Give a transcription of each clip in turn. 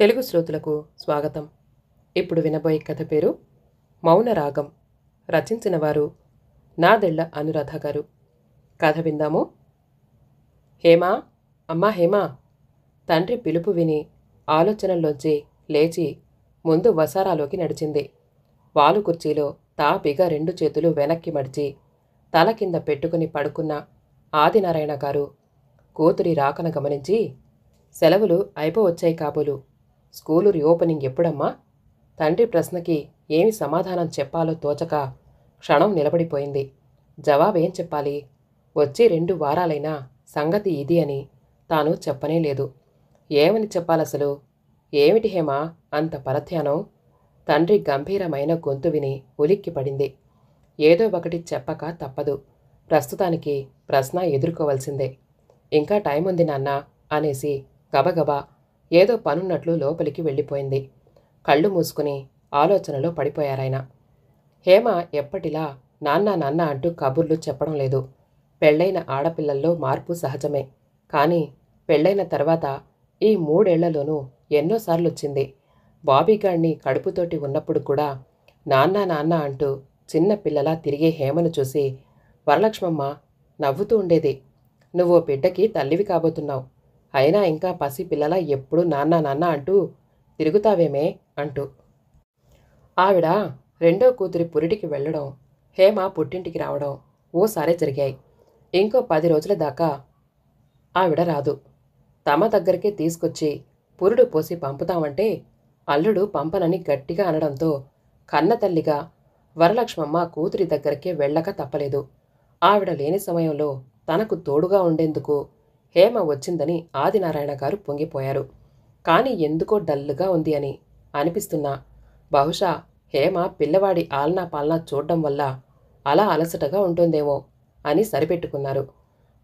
తెలుగు శ్రోతులకు స్వాగతం ఇప్పుడు వినబోయే కథ పేరు మౌన రాగం రచించిన వారు నాదెళ్ల అనురాధ గారు కథ విందాము హేమా అమ్మా హేమా తండ్రి పిలుపు విని ఆలోచనల్లోంచి లేచి ముందు వసారాలోకి నడిచింది వాలు కుర్చీలో తాపిగా రెండు చేతులు వెనక్కి మడిచి తల కింద పెట్టుకుని పడుకున్న ఆదినారాయణ గారు కూతురి రాకను గమనించి సెలవులు అయిపోవచ్చాయి కాబోలు స్కూలు రీఓపెనింగ్ ఎప్పుడమ్మా తండ్రి ప్రశ్నకి ఏమి సమాధానం చెప్పాలో తోచక క్షణం నిలబడిపోయింది జవాబేం చెప్పాలి వచ్చి రెండు వారాలైనా సంగతి ఇది అని తాను చెప్పనే లేదు ఏమని చెప్పాలసలు ఏమిటి హేమా అంత పరధ్యానం తండ్రి గంభీరమైన గొంతు విని ఉలిక్కి పడింది ఏదో ఒకటి చెప్పక తప్పదు ప్రస్తుతానికి ప్రశ్న ఎదుర్కోవలసిందే ఇంకా టైం ఉంది నాన్న అనేసి గబగబా ఏదో పనున్నట్లు లోపలికి వెళ్ళిపోయింది కళ్ళు మూసుకుని ఆలోచనలో పడిపోయారాయన హేమ ఎప్పటిలా నాన్న నాన్న అంటూ కబుర్లు చెప్పడం లేదు పెళ్ళైన ఆడపిల్లల్లో మార్పు సహజమే కానీ పెళ్లైన తర్వాత ఈ మూడేళ్లలోనూ ఎన్నోసార్లు వచ్చింది బాబీగాణ్ణి కడుపుతోటి ఉన్నప్పుడు కూడా నాన్న నాన్న అంటూ చిన్న పిల్లలా తిరిగే హేమను చూసి వరలక్ష్మమ్మ నవ్వుతూ ఉండేది నువ్వు బిడ్డకి తల్లివి కాబోతున్నావు అయినా ఇంకా పసి పిల్లల ఎప్పుడు నాన్న నాన్న అంటూ తిరుగుతావేమే అంటూ ఆవిడ రెండో కూతురి పురిటికి వెళ్ళడం హేమ పుట్టింటికి రావడం ఓసారే జరిగాయి ఇంకో పది రోజుల దాకా ఆవిడ రాదు తమ దగ్గరికే తీసుకొచ్చి పురుడు పోసి పంపుతామంటే అల్లుడు పంపనని గట్టిగా అనడంతో కన్నతల్లిగా వరలక్ష్మమ్మ కూతురి దగ్గరికే వెళ్ళక తప్పలేదు ఆవిడ లేని సమయంలో తనకు తోడుగా ఉండేందుకు హేమ వచ్చిందని ఆదినారాయణ గారు పొంగిపోయారు కానీ ఎందుకో డల్లుగా ఉంది అని అనిపిస్తున్నా బహుశా హేమ పిల్లవాడి ఆలనా పాలనా చూడడం వల్ల అలా అలసటగా ఉంటుందేమో అని సరిపెట్టుకున్నారు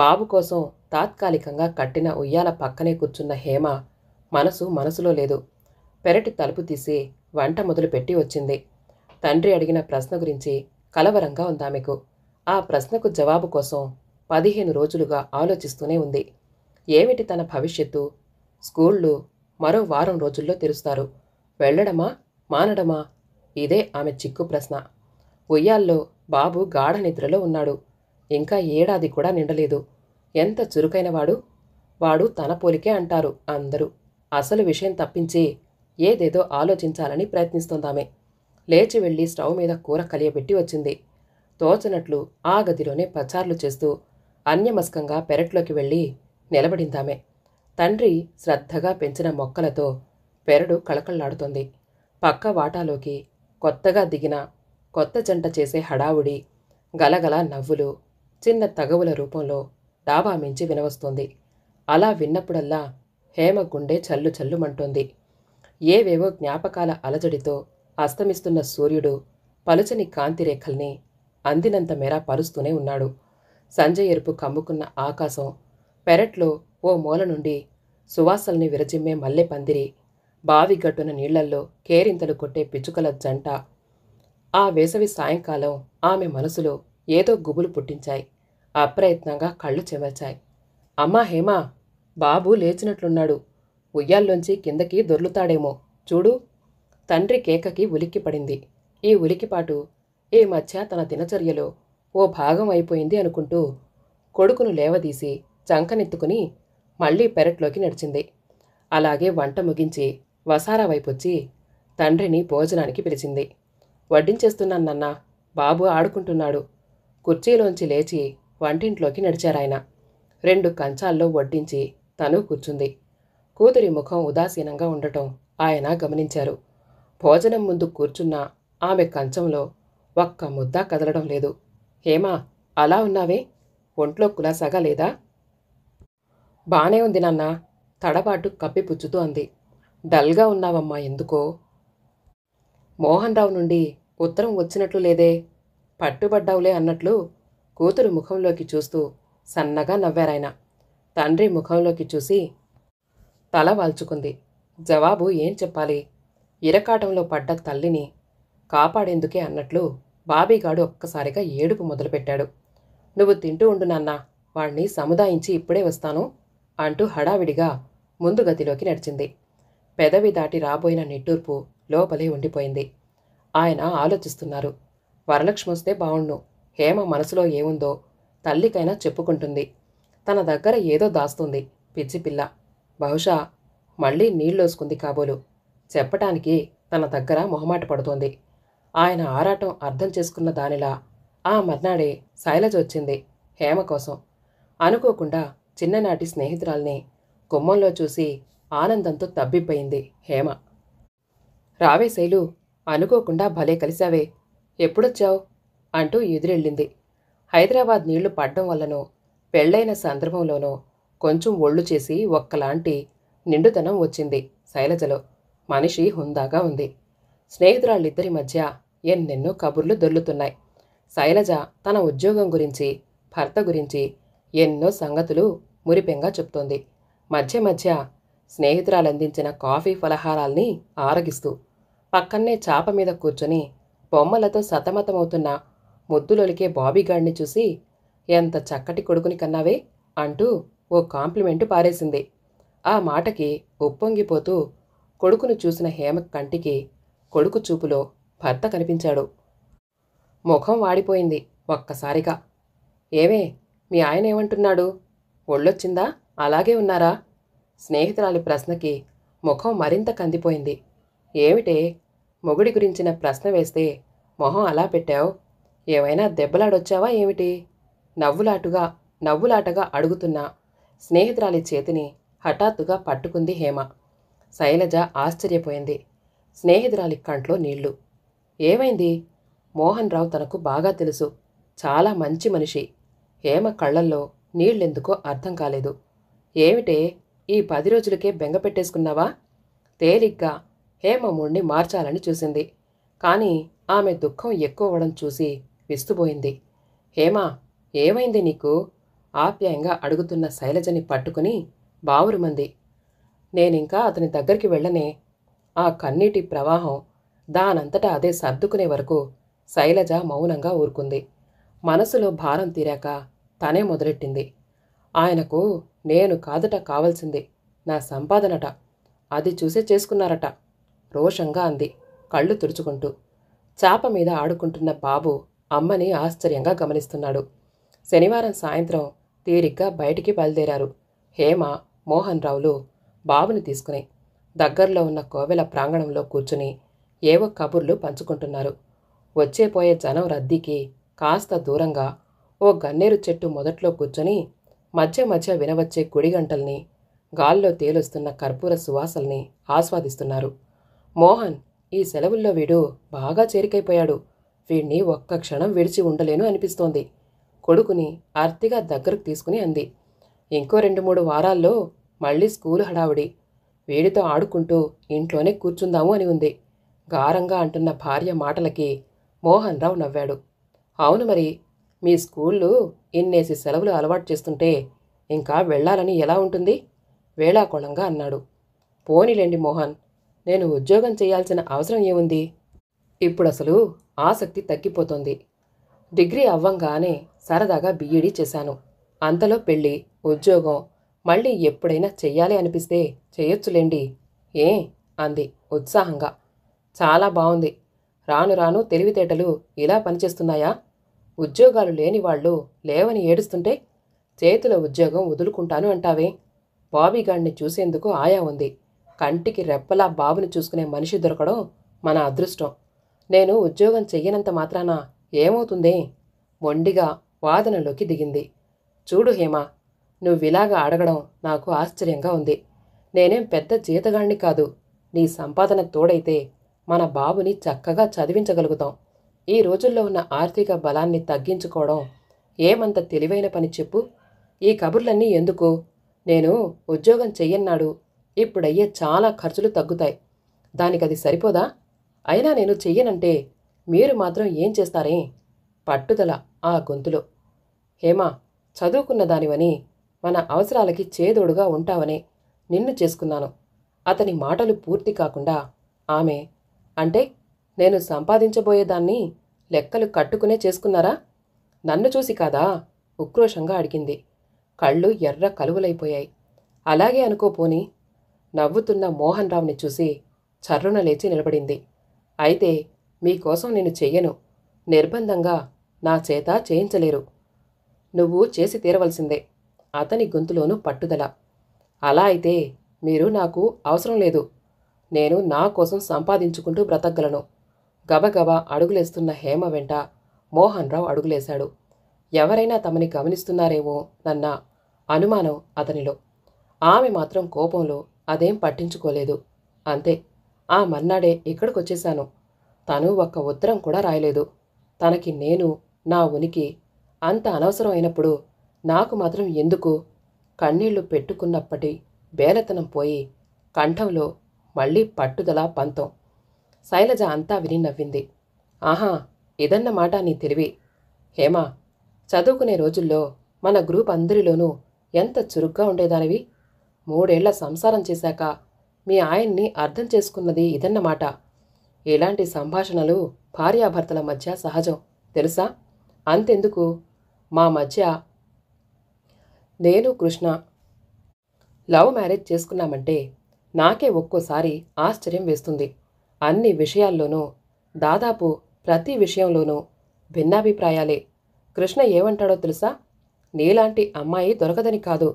బాబు కోసం తాత్కాలికంగా కట్టిన ఉయ్యాల పక్కనే కూర్చున్న హేమ మనసు మనసులో లేదు పెరటి తలుపు తీసి వంట మొదలుపెట్టి వచ్చింది తండ్రి అడిగిన ప్రశ్న గురించి కలవరంగా ఉందామెకు ఆ ప్రశ్నకు జవాబు కోసం పదిహేను రోజులుగా ఆలోచిస్తూనే ఉంది ఏమిటి తన భవిష్యత్తు స్కూళ్ళు మరో వారం రోజుల్లో తెరుస్తారు వెళ్ళడమా మానడమా ఇదే ఆమె చిక్కు ప్రశ్న ఉయ్యాల్లో బాబు గాఢ నిద్రలో ఉన్నాడు ఇంకా ఏడాది కూడా నిండలేదు ఎంత చురుకైనవాడు వాడు తన పోలికే అంటారు అందరూ అసలు విషయం తప్పించి ఏదేదో ఆలోచించాలని ప్రయత్నిస్తుందామె లేచి వెళ్ళి స్టవ్ మీద కూర కలియబెట్టి వచ్చింది తోచనట్లు ఆ గదిలోనే ప్రచారాలు చేస్తూ అన్యమస్కంగా పెరట్లోకి వెళ్ళి నిలబడిందామె తండ్రి శ్రద్ధగా పెంచిన మొక్కలతో పెరడు కళకళ్లాడుతోంది పక్క వాటాలోకి కొత్తగా దిగిన కొత్త జంట చేసే హడావుడి గలగల నవ్వులు చిన్న తగవుల రూపంలో డాబా మించి వినవస్తోంది అలా విన్నప్పుడల్లా హేమ గుండె చల్లు చల్లుమంటోంది ఏవేవో జ్ఞాపకాల అలజడితో అస్తమిస్తున్న సూర్యుడు పలుచని కాంతిరేఖల్ని అందినంత మేర పరుస్తూనే ఉన్నాడు సంజయ్ ఎరుపు కమ్ముకున్న ఆకాశం పెరట్లో ఓ మూల నుండి సువాసల్ని విరజిమ్మే మల్లె పందిరి బావి గట్టున నీళ్లల్లో కేరింతలు కొట్టే పిచ్చుకల జంట ఆ వేసవి సాయంకాలం ఆమె మనసులో ఏదో గుబులు పుట్టించాయి అప్రయత్నంగా కళ్ళు చెమర్చాయి అమ్మా హేమా బాబు లేచినట్లున్నాడు ఉయ్యాల్లోంచి కిందకి దొర్లుతాడేమో చూడు తండ్రి కేకకి ఉలిక్కిపడింది ఈ ఉలికిపాటు ఈ మధ్య తన దినచర్యలో ఓ భాగం అయిపోయింది అనుకుంటూ కొడుకును లేవదీసి చంకనెత్తుకుని మళ్ళీ పెరట్లోకి నడిచింది అలాగే వంట ముగించి వసారా వైపొచ్చి తండ్రిని భోజనానికి పిలిచింది వడ్డించేస్తున్నానన్నా బాబు ఆడుకుంటున్నాడు కుర్చీలోంచి లేచి వంటింట్లోకి నడిచారాయన రెండు కంచాల్లో వడ్డించి తను కూర్చుంది కూతురి ముఖం ఉదాసీనంగా ఉండటం ఆయన గమనించారు భోజనం ముందు కూర్చున్న ఆమె కంచంలో ఒక్క ముద్దా కదలడం లేదు హేమా అలా ఉన్నావే ఒంట్లో కులాసాగా లేదా బానే ఉంది నాన్న తడబాటు కప్పిపుచ్చుతూ అంది డల్గా ఉన్నావమ్మా ఎందుకో మోహన్ రావు నుండి ఉత్తరం వచ్చినట్లు లేదే పట్టుబడ్డావులే అన్నట్లు కూతురు ముఖంలోకి చూస్తూ సన్నగా నవ్వారాయన తండ్రి ముఖంలోకి చూసి తల వాల్చుకుంది జవాబు ఏం చెప్పాలి ఇరకాటంలో పడ్డ తల్లిని కాపాడేందుకే అన్నట్లు బాబీగాడు ఒక్కసారిగా ఏడుపు మొదలుపెట్టాడు నువ్వు తింటూ ఉండు నాన్న వాణ్ణి సముదాయించి ఇప్పుడే వస్తాను అంటూ హడావిడిగా ముందు గదిలోకి నడిచింది పెదవి దాటి రాబోయిన నిట్టూర్పు లోపలే ఉండిపోయింది ఆయన ఆలోచిస్తున్నారు వరలక్ష్మి వస్తే బావుణ్ణు హేమ మనసులో ఏముందో తల్లికైనా చెప్పుకుంటుంది తన దగ్గర ఏదో దాస్తుంది పిచ్చి పిల్ల బహుశా మళ్ళీ నీళ్ళోసుకుంది కాబోలు చెప్పటానికి తన దగ్గర మొహమాట పడుతోంది ఆయన ఆరాటం అర్థం చేసుకున్న దానిలా ఆ మర్నాడే శైలజ వచ్చింది హేమ కోసం అనుకోకుండా చిన్ననాటి స్నేహితురాల్ని కుమ్మంలో చూసి ఆనందంతో తబ్బిపోయింది హేమ రావే శైలు అనుకోకుండా భలే కలిశావే ఎప్పుడొచ్చావు అంటూ ఎదురెళ్ళింది హైదరాబాద్ నీళ్లు పడ్డం వల్లనో పెళ్లైన సందర్భంలోనో కొంచెం ఒళ్ళు చేసి ఒక్కలాంటి నిండుతనం వచ్చింది శైలజలో మనిషి హుందాగా ఉంది స్నేహితురాళ్ళిద్దరి మధ్య ఎన్నెన్నో కబుర్లు దొర్లుతున్నాయి శైలజ తన ఉద్యోగం గురించి భర్త గురించి ఎన్నో సంగతులు మురిపెంగా చెప్తోంది మధ్య మధ్య స్నేహితురాలు అందించిన కాఫీ ఫలహారాల్ని ఆరగిస్తూ పక్కన్నే చాప మీద కూర్చొని బొమ్మలతో సతమతమవుతున్న ముద్దులొలికే బాబీగాడిని చూసి ఎంత చక్కటి కొడుకుని కన్నావే అంటూ ఓ కాంప్లిమెంటు పారేసింది ఆ మాటకి ఉప్పొంగిపోతూ కొడుకును చూసిన హేమ కంటికి కొడుకు చూపులో భర్త కనిపించాడు ముఖం వాడిపోయింది ఒక్కసారిగా ఏవే మీ ఆయన ఏమంటున్నాడు ఒళ్ళొచ్చిందా అలాగే ఉన్నారా స్నేహితురాలి ప్రశ్నకి ముఖం మరింత కందిపోయింది ఏమిటే మొగుడి గురించిన ప్రశ్న వేస్తే మొహం అలా పెట్టావు ఏమైనా దెబ్బలాడొచ్చావా ఏమిటి నవ్వులాటుగా నవ్వులాటగా అడుగుతున్నా స్నేహితురాలి చేతిని హఠాత్తుగా పట్టుకుంది హేమ శైలజ ఆశ్చర్యపోయింది స్నేహితురాలి కంట్లో నీళ్లు ఏమైంది మోహన్ రావు తనకు బాగా తెలుసు చాలా మంచి మనిషి హేమ కళ్ళల్లో నీళ్లెందుకో అర్థం కాలేదు ఏమిటే ఈ పది రోజులకే బెంగపెట్టేసుకున్నావా తేలిగ్గా హేమ హేమమూణ్ణి మార్చాలని చూసింది కానీ ఆమె దుఃఖం ఎక్కువవడం చూసి విస్తుపోయింది హేమ ఏమైంది నీకు ఆప్యాయంగా అడుగుతున్న శైలజని పట్టుకుని బావురుమంది నేనింకా అతని దగ్గరికి వెళ్ళనే ఆ కన్నీటి ప్రవాహం దానంతటా అదే సర్దుకునే వరకు శైలజ మౌనంగా ఊరుకుంది మనసులో భారం తీరాక తనే మొదలెట్టింది ఆయనకు నేను కాదుట కావలసింది నా సంపాదనట అది చూసే చేసుకున్నారట రోషంగా అంది కళ్ళు తుడుచుకుంటూ చాప మీద ఆడుకుంటున్న బాబు అమ్మని ఆశ్చర్యంగా గమనిస్తున్నాడు శనివారం సాయంత్రం తీరిగ్గా బయటికి బయలుదేరారు హేమ మోహన్ రావులు బాబుని తీసుకుని దగ్గరలో ఉన్న కోవెల ప్రాంగణంలో కూర్చుని ఏవో కబుర్లు పంచుకుంటున్నారు వచ్చేపోయే జనం రద్దీకి కాస్త దూరంగా ఓ గన్నేరు చెట్టు మొదట్లో కూర్చొని మధ్య మధ్య వినవచ్చే గుడిగంటల్ని గాల్లో తేలుస్తున్న కర్పూర సువాసల్ని ఆస్వాదిస్తున్నారు మోహన్ ఈ సెలవుల్లో వీడు బాగా చేరికైపోయాడు వీణ్ణి ఒక్క క్షణం విడిచి ఉండలేను అనిపిస్తోంది కొడుకుని ఆర్తిగా దగ్గరకు తీసుకుని అంది ఇంకో రెండు మూడు వారాల్లో మళ్ళీ స్కూలు హడావుడి వీడితో ఆడుకుంటూ ఇంట్లోనే కూర్చుందాము అని ఉంది గారంగా అంటున్న భార్య మాటలకి మోహన్ రావు నవ్వాడు అవును మరి మీ స్కూళ్ళు ఇన్నేసి సెలవులు అలవాటు చేస్తుంటే ఇంకా వెళ్ళాలని ఎలా ఉంటుంది వేళాకోళంగా అన్నాడు పోనీలేండి మోహన్ నేను ఉద్యోగం చేయాల్సిన అవసరం ఏముంది ఇప్పుడు అసలు ఆసక్తి తగ్గిపోతుంది డిగ్రీ అవ్వంగానే సరదాగా బీఈడీ చేశాను అంతలో పెళ్ళి ఉద్యోగం మళ్ళీ ఎప్పుడైనా చెయ్యాలి అనిపిస్తే చేయొచ్చులేండి ఏ అంది ఉత్సాహంగా చాలా బాగుంది రాను రాను తెలివితేటలు ఇలా పనిచేస్తున్నాయా ఉద్యోగాలు లేని వాళ్ళు లేవని ఏడుస్తుంటే చేతుల ఉద్యోగం వదులుకుంటాను అంటావే బాబీగాడిని చూసేందుకు ఆయా ఉంది కంటికి రెప్పలా బాబుని చూసుకునే మనిషి దొరకడం మన అదృష్టం నేను ఉద్యోగం చెయ్యనంత మాత్రాన ఏమవుతుందే మొండిగా వాదనలోకి దిగింది చూడు హేమ నువ్విలాగా అడగడం నాకు ఆశ్చర్యంగా ఉంది నేనేం పెద్ద జీతగాణ్ణి కాదు నీ సంపాదన తోడైతే మన బాబుని చక్కగా చదివించగలుగుతాం ఈ రోజుల్లో ఉన్న ఆర్థిక బలాన్ని తగ్గించుకోవడం ఏమంత తెలివైన పని చెప్పు ఈ కబుర్లన్నీ ఎందుకు నేను ఉద్యోగం చెయ్యన్నాడు ఇప్పుడయ్యే చాలా ఖర్చులు తగ్గుతాయి దానికది సరిపోదా అయినా నేను చెయ్యనంటే మీరు మాత్రం ఏం చేస్తారే పట్టుదల ఆ గొంతులో హేమా చదువుకున్న దానివని మన అవసరాలకి చేదోడుగా ఉంటావని నిన్ను చేసుకున్నాను అతని మాటలు పూర్తి కాకుండా ఆమె అంటే నేను సంపాదించబోయేదాన్ని లెక్కలు కట్టుకునే చేసుకున్నారా నన్ను చూసి కాదా ఉక్రోషంగా అడిగింది కళ్ళు ఎర్ర కలువలైపోయాయి అలాగే అనుకోపోని నవ్వుతున్న మోహన్ రావుని చూసి చర్రున లేచి నిలబడింది అయితే మీకోసం నేను చెయ్యను నిర్బంధంగా నా చేత చేయించలేరు నువ్వు చేసి తీరవలసిందే అతని గొంతులోనూ పట్టుదల అలా అయితే మీరు నాకు అవసరం లేదు నేను నా కోసం సంపాదించుకుంటూ బ్రతకగలను గబగబ అడుగులేస్తున్న హేమ వెంట మోహన్ రావు అడుగులేశాడు ఎవరైనా తమని గమనిస్తున్నారేమో నన్న అనుమానం అతనిలో ఆమె మాత్రం కోపంలో అదేం పట్టించుకోలేదు అంతే ఆ మర్నాడే ఇక్కడికొచ్చేశాను తను ఒక్క ఉత్తరం కూడా రాయలేదు తనకి నేను నా ఉనికి అంత అనవసరం అయినప్పుడు నాకు మాత్రం ఎందుకు కన్నీళ్లు పెట్టుకున్నప్పటి బేలతనం పోయి కంఠంలో మళ్ళీ పట్టుదల పంతం శైలజ అంతా విని నవ్వింది ఆహా ఇదన్నమాట నీ తెలివి హేమా చదువుకునే రోజుల్లో మన గ్రూప్ అందరిలోనూ ఎంత చురుగ్గా ఉండేదానివి మూడేళ్ల సంసారం చేశాక మీ ఆయన్ని అర్థం చేసుకున్నది ఇదన్నమాట ఇలాంటి సంభాషణలు భార్యాభర్తల మధ్య సహజం తెలుసా అంతెందుకు మా మధ్య నేను కృష్ణ లవ్ మ్యారేజ్ చేసుకున్నామంటే నాకే ఒక్కోసారి ఆశ్చర్యం వేస్తుంది అన్ని విషయాల్లోనూ దాదాపు ప్రతి విషయంలోనూ భిన్నాభిప్రాయాలే కృష్ణ ఏమంటాడో తెలుసా నీలాంటి అమ్మాయి దొరకదని కాదు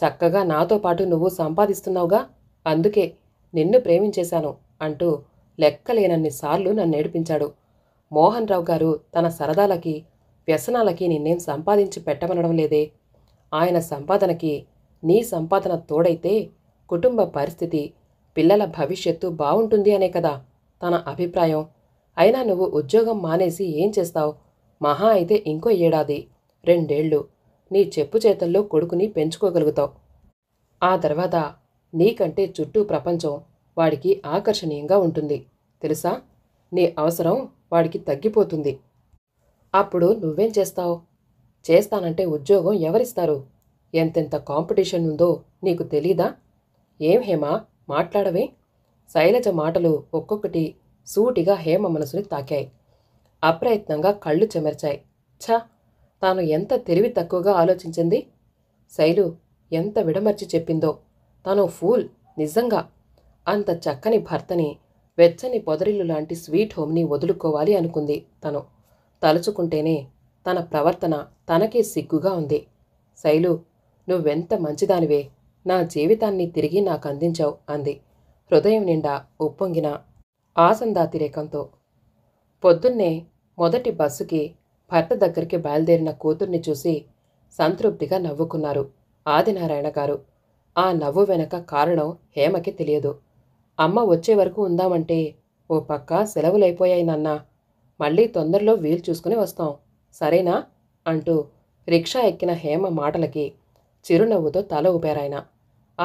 చక్కగా నాతో పాటు నువ్వు సంపాదిస్తున్నావుగా అందుకే నిన్ను ప్రేమించేశాను అంటూ లెక్కలేనన్నిసార్లు నన్ను ఏడిపించాడు మోహన్ రావు గారు తన సరదాలకి వ్యసనాలకి నిన్నేం సంపాదించి పెట్టమనడం లేదే ఆయన సంపాదనకి నీ సంపాదన తోడైతే కుటుంబ పరిస్థితి పిల్లల భవిష్యత్తు బావుంటుంది అనే కదా తన అభిప్రాయం అయినా నువ్వు ఉద్యోగం మానేసి ఏం చేస్తావు మహా అయితే ఇంకో ఏడాది రెండేళ్లు నీ చెప్పు చేతల్లో కొడుకుని పెంచుకోగలుగుతావు ఆ తర్వాత నీకంటే చుట్టూ ప్రపంచం వాడికి ఆకర్షణీయంగా ఉంటుంది తెలుసా నీ అవసరం వాడికి తగ్గిపోతుంది అప్పుడు నువ్వేం చేస్తావు చేస్తానంటే ఉద్యోగం ఎవరిస్తారు ఎంతెంత కాంపిటీషన్ ఉందో నీకు తెలీదా ఏం హేమా మాట్లాడవే శైలజ మాటలు ఒక్కొక్కటి సూటిగా హేమ మనసుని తాకాయి అప్రయత్నంగా కళ్ళు చెమర్చాయి ఛ తాను ఎంత తెలివి తక్కువగా ఆలోచించింది శైలు ఎంత విడమర్చి చెప్పిందో తాను ఫూల్ నిజంగా అంత చక్కని భర్తని వెచ్చని పొదరిల్లు లాంటి స్వీట్ హోమ్ని వదులుకోవాలి అనుకుంది తను తలుచుకుంటేనే తన ప్రవర్తన తనకే సిగ్గుగా ఉంది శైలు నువ్వెంత మంచిదానివే నా జీవితాన్ని తిరిగి నాకు అందించావు అంది హృదయం నిండా ఉప్పొంగిన ఆసందాతిరేకంతో పొద్దున్నే మొదటి బస్సుకి భర్త దగ్గరికి బయలుదేరిన కూతుర్ని చూసి సంతృప్తిగా నవ్వుకున్నారు ఆదినారాయణ గారు ఆ నవ్వు వెనక కారణం హేమకి తెలియదు అమ్మ వచ్చే వరకు ఉందామంటే ఓ పక్క సెలవులైపోయాయి నాన్న మళ్ళీ తొందరలో వీలు చూసుకుని వస్తాం సరేనా అంటూ రిక్షా ఎక్కిన హేమ మాటలకి చిరునవ్వుతో తల ఊపారాయన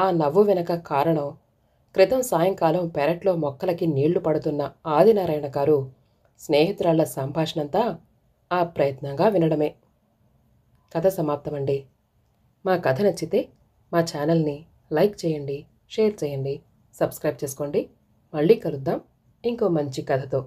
ఆ నవ్వు వెనక కారణం క్రితం సాయంకాలం పెరట్లో మొక్కలకి నీళ్లు పడుతున్న ఆదినారాయణ గారు స్నేహితురాళ్ల సంభాషణంతా ఆ ప్రయత్నంగా వినడమే కథ సమాప్తమండి మా కథ నచ్చితే మా ఛానల్ని లైక్ చేయండి షేర్ చేయండి సబ్స్క్రైబ్ చేసుకోండి మళ్ళీ కలుద్దాం ఇంకో మంచి కథతో